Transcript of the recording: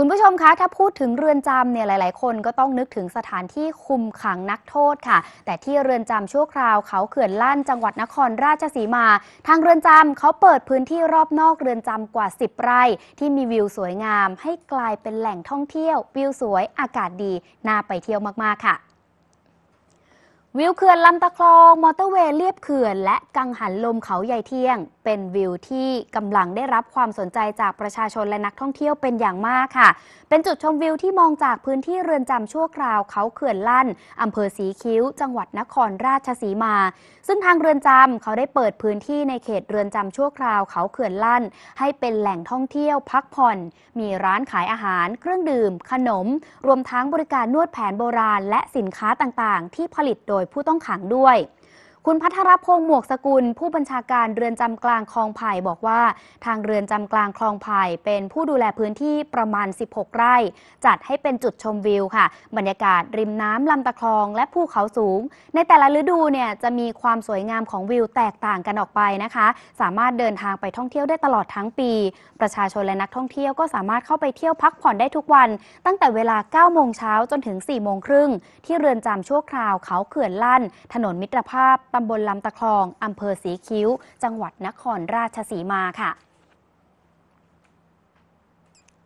คุณผู้ชมคะ ถ้าพูดถึงเรือนจำเนี่ยหลาย ๆ คน ก็ต้องนึกถึงสถานที่คุมขังนักโทษค่ะแต่ที่เรือนจำชั่วคราวเขา เขื่อนลั่นจังหวัดนครราชสีมา ทางเรือนจำเขาเปิดพื้นที่รอบนอกเรือนจำกว่า 10 ไร่ที่มีวิวสวยงามให้กลายเป็นแหล่งท่องเที่ยววิวสวยอากาศดี น่าไปเที่ยวมาก ๆ ค่ะวิวเขื่อนลำตะคลองมอเตอร์เวย์เลียบเขื่อนและกังหันลมเขาใหญ่เที่ยง เป็นวิวที่กำลังได้รับความสนใจจากประชาชนและนักท่องเที่ยวเป็นอย่างมากค่ะ เป็นจุดชมวิวที่มองจากพื้นที่เรือนจำชั่วคราวเขาเขื่อนลั่นอำเภอสีคิ้ว จังหวัดนครราชสีมา ซึ่งทางเรือนจำเขาได้เปิดพื้นที่ในเขตเรือนจำชั่วคราวเขาเขื่อนลั่น ให้เป็นแหล่งท่องเที่ยวพักผ่อน มีร้านขายอาหาร เครื่องดื่ม ขนม รวมทั้งบริการนวดแผนโบราณและสินค้าต่างๆ ที่ผลิตโดยยผู้ต้องขังด้วยคุณพัทรพงศ์หมวกสกุลผู้บัญชาการเรือนจำกลางคลองไผ่บอกว่าทางเรือนจำกลางคลองไผ่เป็นผู้ดูแลพื้นที่ประมาณ 16 ไร่จัดให้เป็นจุดชมวิวค่ะ บรรยากาศริมน้ำลำตะคลองและภูเขาสูง ในแต่ละฤดูเนี่ยจะมีความสวยงามของวิวแตกต่างกันออกไปนะคะ สามารถเดินทางไปท่องเที่ยวได้ตลอดทั้งปี ประชาชนและนักท่องเที่ยวก็สามารถเข้าไปเที่ยวพักผ่อนได้ทุกวัน ตั้งแต่เวลา9โมงเช้าจนถึง4โมงครึ่งที่เรือนจำชั่วคราวเขาเขื่อนลั่น ถนนมิตรภาพำบลลำตะคลอง อำเภอสีคิ้ว จังหวัดนครราชสีมาค่ะ